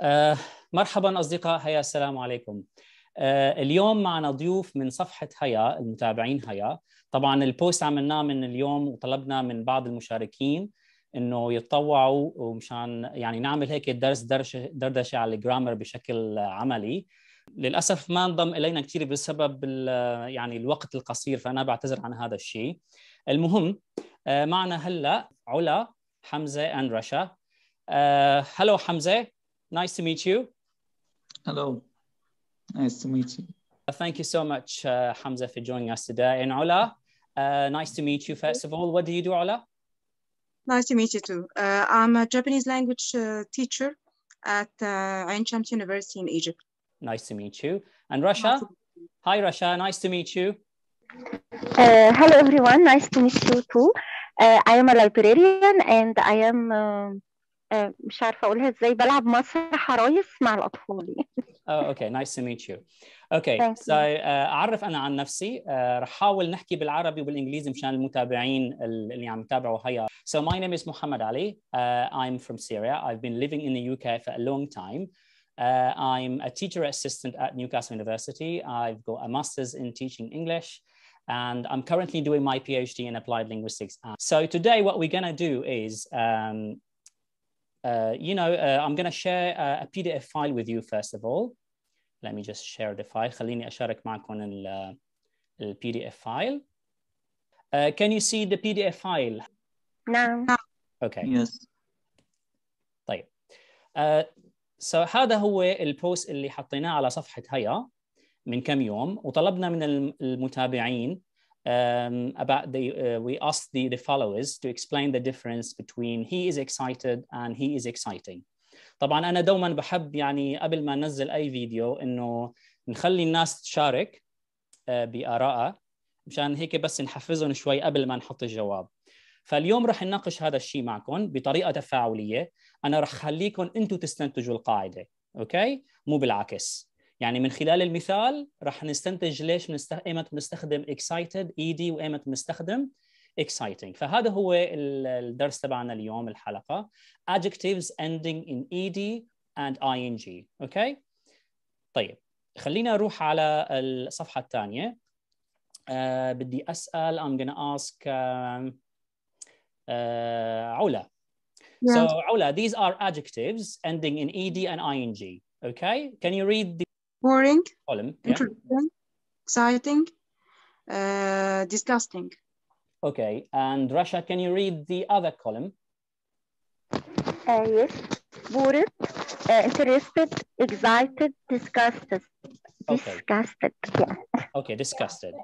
آه مرحبا أصدقاء هيا السلام عليكم آه اليوم معنا ضيوف من صفحة هيا المتابعين هيا طبعا البوست عملناه من اليوم وطلبنا من بعض المشاركين انه يتطوعوا ومشان يعني نعمل هيك درس دردشه على الجرامر بشكل عملي للاسف ما انضم الينا كثير بسبب يعني الوقت القصير فانا بعتذر عن هذا الشيء المهم آه، معنا هلا علا حمزه اند رشا آه، هلو حمزه Nice to meet you. Hello. Nice to meet you. Uh, thank you so much, uh, Hamza, for joining us today. And Ola, uh, nice to meet you, first of all. What do you do, Ola? Nice to meet you too. Uh, I'm a Japanese language uh, teacher at uh, Ain Shams University in Egypt. Nice to meet you. And Russia? Nice Hi, Russia. Nice to meet you. Uh, hello, everyone. Nice to meet you too. I am a librarian and I am um, مش عارفه اقولها ازاي بلعب مسرح حرايس مع الاطفال اه اوكي نايس تو ميت يو اوكي اعرف انا عن نفسي uh, رح احاول نحكي بالعربي وبالانجليزي مشان المتابعين اللي عم يتابعوا هيا So my name is Muhammad Ali. Uh, I'm from Syria. I've been living in the UK for a long time. Uh, I'm a teacher assistant at Newcastle University. I've got a master's in teaching English. and I'm currently doing my PhD in applied linguistics. So today, what we're going to do is um, you know, uh, I'm going to share a, a, PDF file with you first of all. Let me just share the file. خليني أشارك معكم ال, ال PDF file. Uh, can you see the PDF file? No. Okay. Yes. طيب. so هذا هو البوست اللي حطيناه على صفحة هيا من كم يوم وطلبنا من المتابعين um, about the, uh, we asked the, the followers to explain the difference between he is excited and he is exciting. طبعا انا دوما بحب يعني قبل ما ننزل اي فيديو انه نخلي الناس تشارك آه، بارائها مشان هيك بس نحفزهم شوي قبل ما نحط الجواب فاليوم رح نناقش هذا الشيء معكم بطريقه تفاعليه انا رح خليكم انتم تستنتجوا القاعده اوكي مو بالعكس يعني من خلال المثال راح نستنتج ليش منستخ... ايمت بنستخدم excited ed وايمت بنستخدم exciting فهذا هو الدرس تبعنا اليوم الحلقه adjectives ending in ed and ing اوكي طيب خلينا اروح على الصفحه الثانيه uh, بدي اسال I'm gonna ask uh, uh, علا yeah. So علا these are adjectives ending in ed and ing. Okay, can you read the boring, column, yeah. interesting, exciting, uh, disgusting. Okay, and Russia, can you read the other column? Uh, yes, bored, uh, interested, excited, disgusted. Okay. Disgusted, yeah. Okay, disgusted.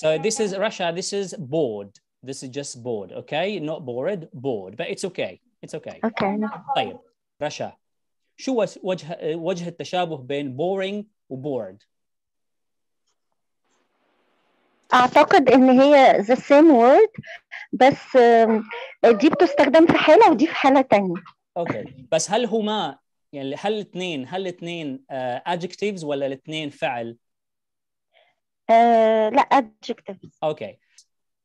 So this is Russia, this is bored. This is just bored, okay? Not bored, bored, but it's okay. It's okay. Okay. No. Russia, شو وجه وجه التشابه بين boring bored؟ اعتقد ان هي the same word بس دي بتستخدم في حاله ودي في حاله ثانيه. اوكي بس هل هما يعني هل الاثنين هل الاثنين آه، adjectives ولا الاثنين فعل؟ أه لا adjectives اوكي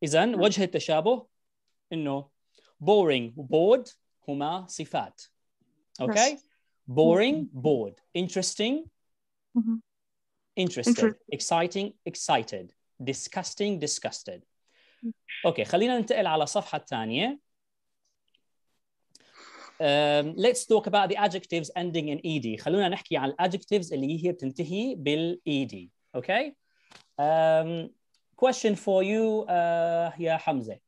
اذا وجه التشابه انه boring bored هما صفات اوكي؟ ماشي. boring mm-hmm. bored interesting mm-hmm. interested Inter- exciting excited disgusting disgusted mm-hmm. Okay. خلينا ننتقل على صفحه ثانيه Um, let's talk about the adjectives ending in ed خلونا نحكي عن adjectives اللي هي بتنتهي بال ed okay um, question for you uh, يا حمزه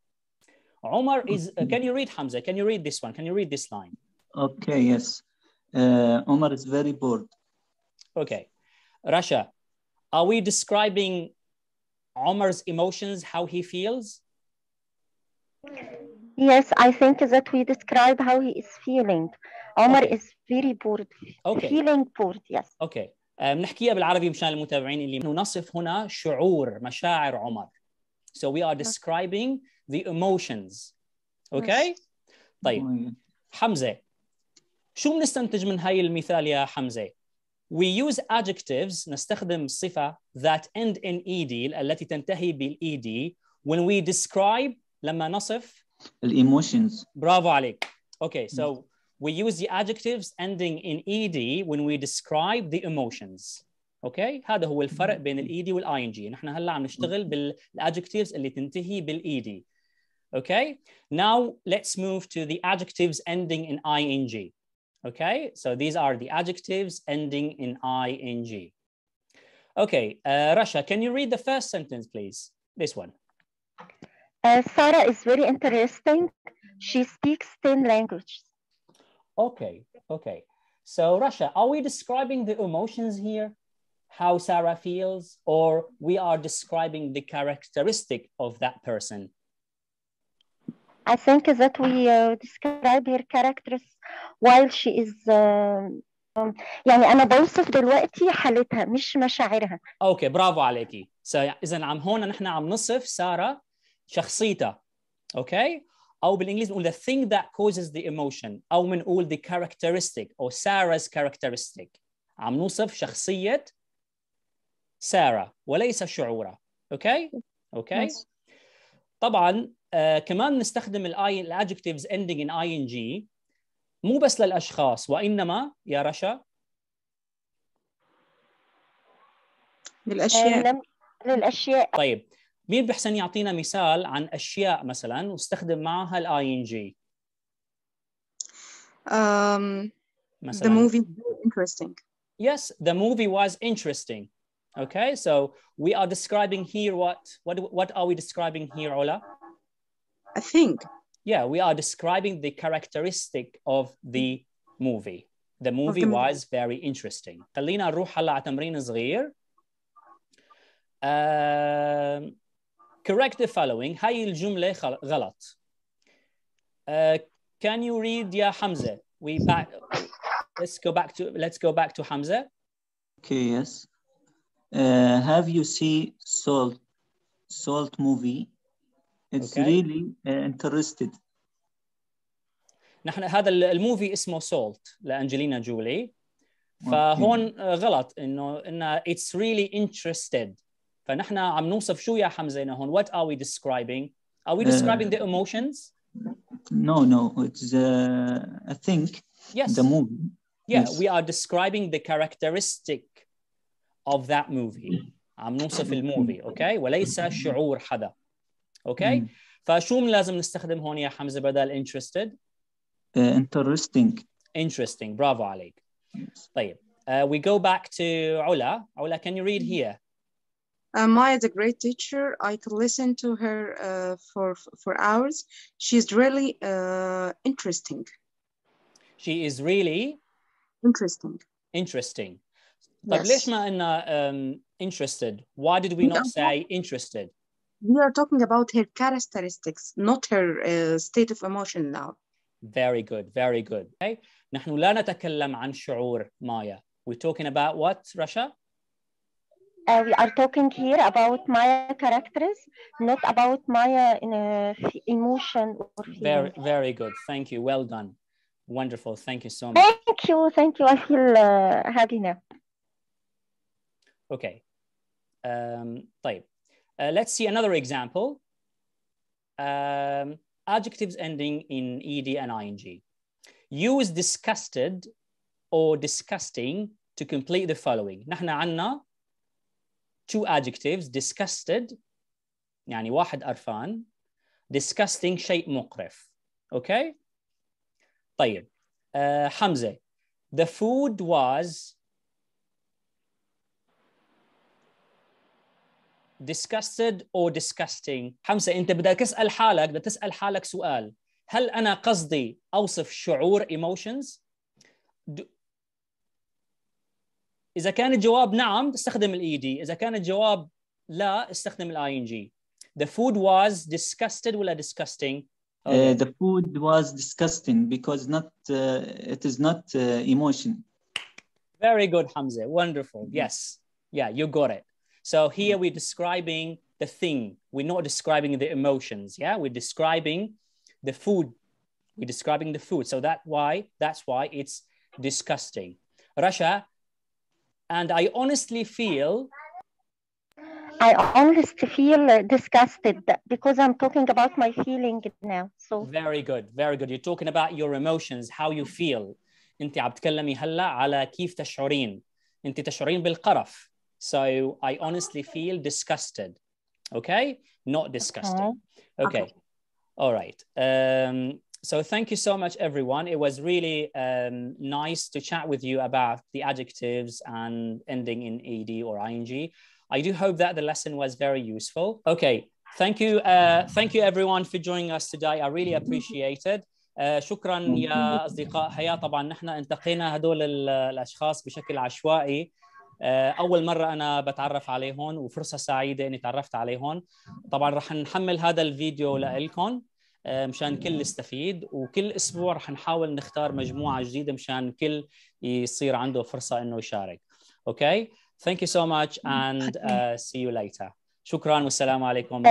Omar is uh, can you read Hamza can you read this one can you read this line okay yes uh, Omar is very bored. Okay. Russia, are we describing Omar's emotions, how he feels? Yes, I think that we describe how he is feeling. Omar okay. is very bored. Okay. Feeling bored, yes. Okay. Um, نحكيها بالعربي مشان المتابعين اللي نصف هنا شعور مشاعر عمر. So we are describing the emotions. Okay? طيب oh حمزه شو بنستنتج من هاي المثال يا حمزه؟ We use adjectives نستخدم صفة that end in ed التي تنتهي بال ed when we describe لما نصف emotions برافو عليك. Okay, so we use the adjectives ending in ed when we describe the emotions. okay. هذا هو الفرق بين ال ed وال ing. نحن هلا عم نشتغل adjectives اللي تنتهي بال ed. Okay, now let's move to the adjectives ending in ing Okay, so these are the adjectives ending in ing. Okay, uh, Russia, can you read the first sentence, please? This one. Uh, Sarah is very interesting. She speaks 10 languages. Okay, okay. So Russia, are we describing the emotions here? How Sarah feels, or we are describing the characteristic of that person? I think that we uh, describe her characters while she is uh, um, يعني أنا بوصف دلوقتي حالتها مش مشاعرها. أوكي برافو عليكي. So, إذا عم هون نحن عم نصف سارة شخصيتها. أوكي؟ okay? أو بالإنجليزي بنقول the thing that causes the emotion أو بنقول the characteristic أو Sarah's characteristic. عم نوصف شخصية سارة وليس شعورها. أوكي؟ okay? أوكي؟ okay? طبعا آه كمان نستخدم الاي الادجكتيفز ending ان اي ان جي مو بس للاشخاص وانما يا رشا للاشياء آه، للاشياء طيب مين بحسن يعطينا مثال عن اشياء مثلا واستخدم معها الاي ان جي um, مثلا the movie was interesting yes the movie was interesting okay so we are describing here what what what are we describing here Ola I think. Yeah, we are describing the characteristic of the movie. The movie the was movie. very interesting. خلينا نروح هلا على تمرين صغير. correct the following. هاي الجملة غلط. Uh, can you read يا حمزة? We back. Let's go back to let's go back to Hamza. Okay. Yes. Uh, have you seen Salt Salt movie? It's okay. really uh, interested. نحن هذا الموفي اسمه سولت لانجلينا جولي فهون غلط انه انه it's really interested فنحن عم نوصف شو يا حمزه هون what are we describing are we uh, describing uh, the emotions no no it's uh, I think the movie yeah yes. we are describing the characteristic of that movie عم نوصف الموفي اوكي okay? وليس شعور حدا okay مم. فشو لازم نستخدم هون يا حمزه بدل انترستد Interesting. Interesting. برافو عليك طيب uh, we go back to علا علا can you read mm. here Uh, Maya is a great teacher. I could listen to her uh, for for hours. She's really uh, interesting. She is really interesting. Interesting. Yes. ليش ما انا um, interested? Why did we not say interested? we are talking about her characteristics, not her uh, state of emotion now. Very good, very good. Okay. نحن لا نتكلم عن شعور مايا. We're talking about what, Russia? Uh, we are talking here about Maya characters, not about Maya in a uh, emotion. Or very, very good. Thank you. Well done. Wonderful. Thank you so much. Thank you. Thank you. I feel uh, happy now. Okay. Um, طيب uh, let's see another example. Um, adjectives ending in ed and ing. Use disgusted or disgusting to complete the following. نحن عنا two adjectives disgusted يعني واحد قرفان disgusting شيء مقرف. Okay? طيب uh, the food was disgusted or disgusting حمزة أنت بدك تسأل حالك بدك تسأل حالك سؤال هل أنا قصدي أوصف شعور emotions Do... إذا كان الجواب نعم استخدم ال ED إذا كان الجواب لا استخدم ال ING The food was disgusted ولا disgusting uh, Okay. Uh, the food was disgusting because not uh, it is not uh, emotion very good hamza wonderful mm-hmm. yes yeah you got it so here mm. we're describing the thing. We're not describing the emotions. Yeah, we're describing the food. We're describing the food. So that why that's why it's disgusting. Russia, and I honestly feel. I honestly feel uh, disgusted because I'm talking about my feeling now. So very good, very good. You're talking about your emotions, how you feel. انت عم تتكلمي هلا على كيف تشعرين. انت تشعرين بالقرف. So I honestly feel disgusted. Okay, not disgusted. Okay. okay. okay. All right. Um, so thank you so much, everyone. It was really um, nice to chat with you about the adjectives and ending in ed or ing. I do hope that the lesson was very useful. Okay, thank you, uh, thank you everyone for joining us today. I really appreciate it. شكرا يا اصدقاء حياه طبعا نحن انتقينا هدول الاشخاص بشكل عشوائي آه، اول مره انا بتعرف عليهم وفرصه سعيده اني تعرفت عليهم طبعا رح نحمل هذا الفيديو لكم آه، مشان كل يستفيد وكل اسبوع رح نحاول نختار مجموعه جديده مشان كل يصير عنده فرصه انه يشارك اوكي ثانك يو سو ماتش اند سي يو ليتر شكرا والسلام عليكم